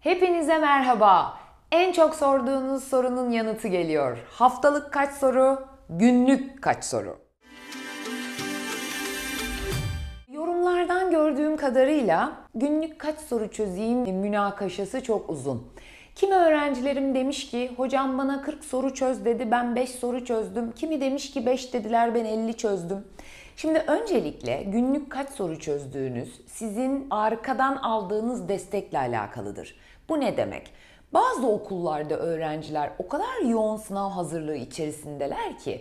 Hepinize merhaba. En çok sorduğunuz sorunun yanıtı geliyor. Haftalık kaç soru, günlük kaç soru? Yorumlardan gördüğüm kadarıyla günlük kaç soru çözeyim münakaşası çok uzun. Kimi öğrencilerim demiş ki hocam bana 40 soru çöz dedi ben 5 soru çözdüm. Kimi demiş ki 5 dediler ben 50 çözdüm. Şimdi öncelikle günlük kaç soru çözdüğünüz sizin arkadan aldığınız destekle alakalıdır. Bu ne demek? Bazı okullarda öğrenciler o kadar yoğun sınav hazırlığı içerisindeler ki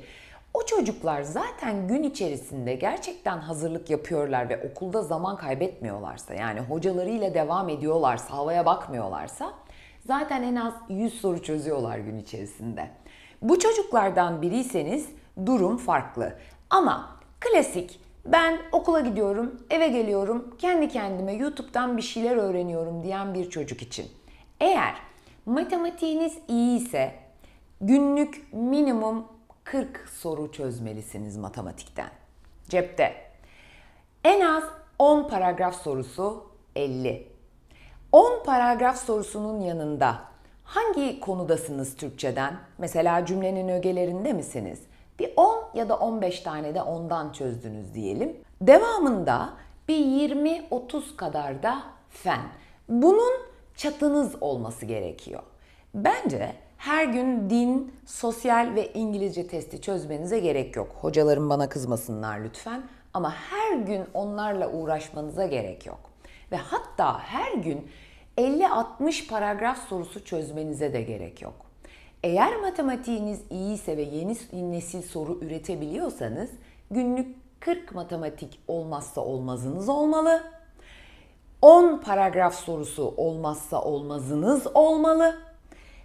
o çocuklar zaten gün içerisinde gerçekten hazırlık yapıyorlar ve okulda zaman kaybetmiyorlarsa yani hocalarıyla devam ediyorlarsa, havaya bakmıyorlarsa zaten en az 100 soru çözüyorlar gün içerisinde. Bu çocuklardan biriyseniz durum farklı. Ama Klasik. Ben okula gidiyorum, eve geliyorum, kendi kendime YouTube'dan bir şeyler öğreniyorum diyen bir çocuk için. Eğer matematiğiniz iyi ise günlük minimum 40 soru çözmelisiniz matematikten. Cepte. En az 10 paragraf sorusu 50. 10 paragraf sorusunun yanında hangi konudasınız Türkçeden? Mesela cümlenin ögelerinde misiniz? Bir 10 ya da 15 tane de ondan çözdünüz diyelim. Devamında bir 20-30 kadar da fen. Bunun çatınız olması gerekiyor. Bence her gün din, sosyal ve İngilizce testi çözmenize gerek yok. Hocalarım bana kızmasınlar lütfen ama her gün onlarla uğraşmanıza gerek yok. Ve hatta her gün 50-60 paragraf sorusu çözmenize de gerek yok. Eğer matematiğiniz iyiyse ve yeni nesil soru üretebiliyorsanız günlük 40 matematik olmazsa olmazınız olmalı. 10 paragraf sorusu olmazsa olmazınız olmalı.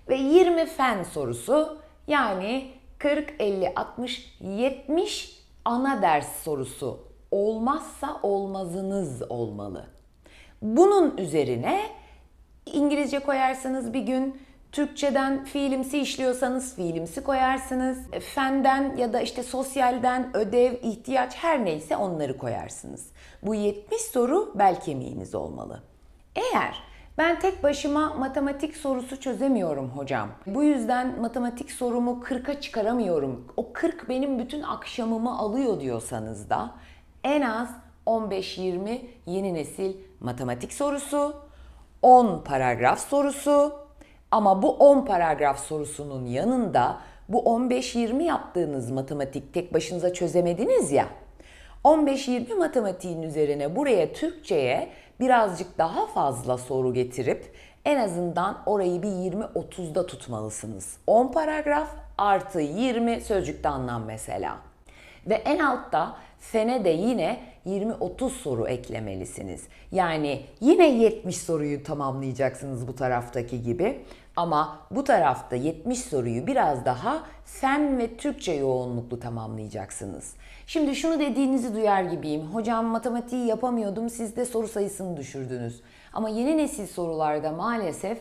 Ve 20 fen sorusu yani 40, 50, 60, 70 ana ders sorusu olmazsa olmazınız olmalı. Bunun üzerine İngilizce koyarsanız bir gün, Türkçeden fiilimsi işliyorsanız fiilimsi koyarsınız. E, fenden ya da işte sosyalden ödev, ihtiyaç her neyse onları koyarsınız. Bu 70 soru bel kemiğiniz olmalı. Eğer ben tek başıma matematik sorusu çözemiyorum hocam. Bu yüzden matematik sorumu 40'a çıkaramıyorum. O 40 benim bütün akşamımı alıyor diyorsanız da en az 15-20 yeni nesil matematik sorusu, 10 paragraf sorusu, ama bu 10 paragraf sorusunun yanında bu 15-20 yaptığınız matematik tek başınıza çözemediniz ya. 15-20 matematiğin üzerine buraya Türkçe'ye birazcık daha fazla soru getirip en azından orayı bir 20-30'da tutmalısınız. 10 paragraf artı 20 sözcükte anlam mesela. Ve en altta sene de yine 20-30 soru eklemelisiniz. Yani yine 70 soruyu tamamlayacaksınız bu taraftaki gibi. Ama bu tarafta 70 soruyu biraz daha fen ve Türkçe yoğunluklu tamamlayacaksınız. Şimdi şunu dediğinizi duyar gibiyim. Hocam matematiği yapamıyordum siz de soru sayısını düşürdünüz. Ama yeni nesil sorularda maalesef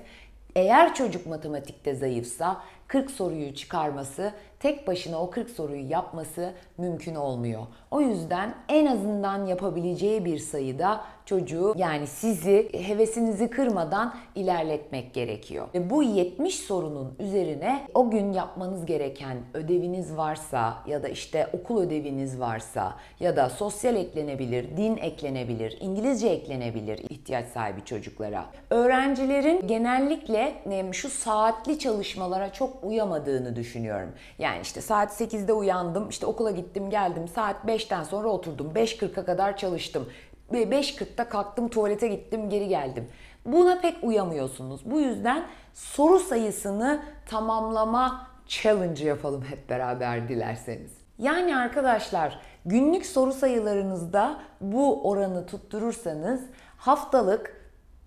eğer çocuk matematikte zayıfsa 40 soruyu çıkarması tek başına o 40 soruyu yapması mümkün olmuyor. O yüzden en azından yapabileceği bir sayıda çocuğu yani sizi hevesinizi kırmadan ilerletmek gerekiyor. Ve bu 70 sorunun üzerine o gün yapmanız gereken ödeviniz varsa ya da işte okul ödeviniz varsa ya da sosyal eklenebilir, din eklenebilir, İngilizce eklenebilir ihtiyaç sahibi çocuklara. Öğrencilerin genellikle şu saatli çalışmalara çok uyamadığını düşünüyorum. Yani yani işte saat 8'de uyandım, işte okula gittim geldim, saat 5'ten sonra oturdum, 5.40'a kadar çalıştım. 5.40'da kalktım tuvalete gittim geri geldim. Buna pek uyamıyorsunuz. Bu yüzden soru sayısını tamamlama challenge yapalım hep beraber dilerseniz. Yani arkadaşlar günlük soru sayılarınızda bu oranı tutturursanız haftalık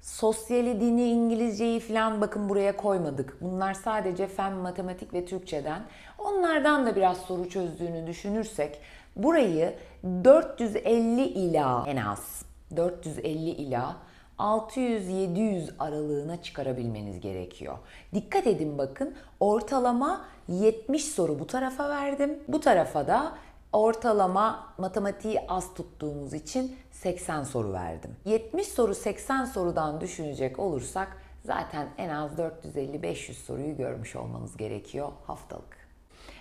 Sosyali, dini, İngilizceyi falan bakın buraya koymadık. Bunlar sadece fen, matematik ve Türkçeden. Onlardan da biraz soru çözdüğünü düşünürsek burayı 450 ila en az 450 ila 600-700 aralığına çıkarabilmeniz gerekiyor. Dikkat edin bakın ortalama 70 soru bu tarafa verdim. Bu tarafa da Ortalama matematiği az tuttuğumuz için 80 soru verdim. 70 soru 80 sorudan düşünecek olursak zaten en az 450-500 soruyu görmüş olmanız gerekiyor haftalık.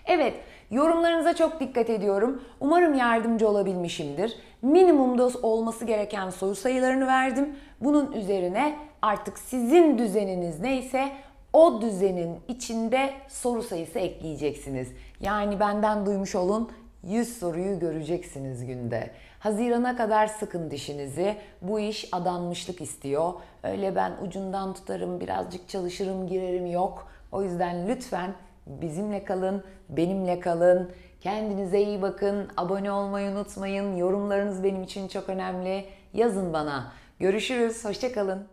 Evet, yorumlarınıza çok dikkat ediyorum. Umarım yardımcı olabilmişimdir. Minimum doz olması gereken soru sayılarını verdim. Bunun üzerine artık sizin düzeniniz neyse o düzenin içinde soru sayısı ekleyeceksiniz. Yani benden duymuş olun 100 soruyu göreceksiniz günde. Hazirana kadar sıkın dişinizi. Bu iş adanmışlık istiyor. Öyle ben ucundan tutarım, birazcık çalışırım, girerim yok. O yüzden lütfen bizimle kalın, benimle kalın. Kendinize iyi bakın. Abone olmayı unutmayın. Yorumlarınız benim için çok önemli. Yazın bana. Görüşürüz. Hoşçakalın.